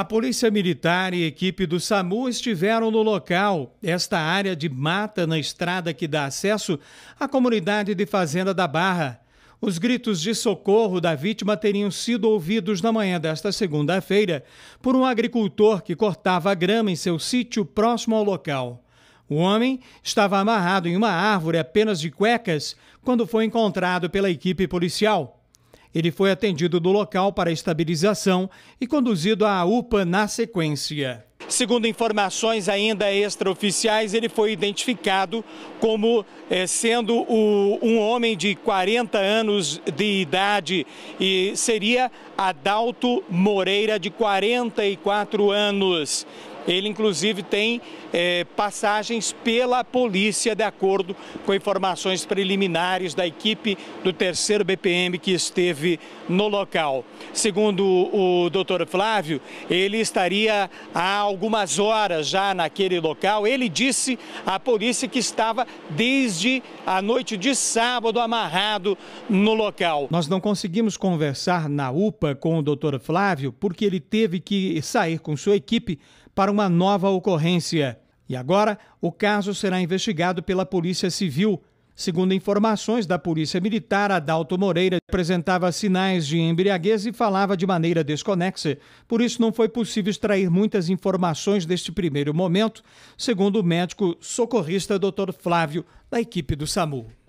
A Polícia Militar e equipe do SAMU estiveram no local. Esta área de mata na estrada que dá acesso à comunidade de Fazenda da Barra. Os gritos de socorro da vítima teriam sido ouvidos na manhã desta segunda-feira por um agricultor que cortava grama em seu sítio próximo ao local. O homem estava amarrado em uma árvore apenas de cuecas quando foi encontrado pela equipe policial. Ele foi atendido do local para estabilização e conduzido à UPA na sequência. Segundo informações ainda extraoficiais, ele foi identificado como eh, sendo o, um homem de 40 anos de idade e seria Adalto Moreira, de 44 anos. Ele, inclusive, tem é, passagens pela polícia, de acordo com informações preliminares da equipe do terceiro BPM que esteve no local. Segundo o doutor Flávio, ele estaria há algumas horas já naquele local. Ele disse à polícia que estava desde a noite de sábado amarrado no local. Nós não conseguimos conversar na UPA com o doutor Flávio porque ele teve que sair com sua equipe para uma nova ocorrência. E agora, o caso será investigado pela Polícia Civil. Segundo informações da Polícia Militar, Adalto Moreira apresentava sinais de embriaguez e falava de maneira desconexa. Por isso, não foi possível extrair muitas informações deste primeiro momento, segundo o médico socorrista Dr. Flávio, da equipe do SAMU.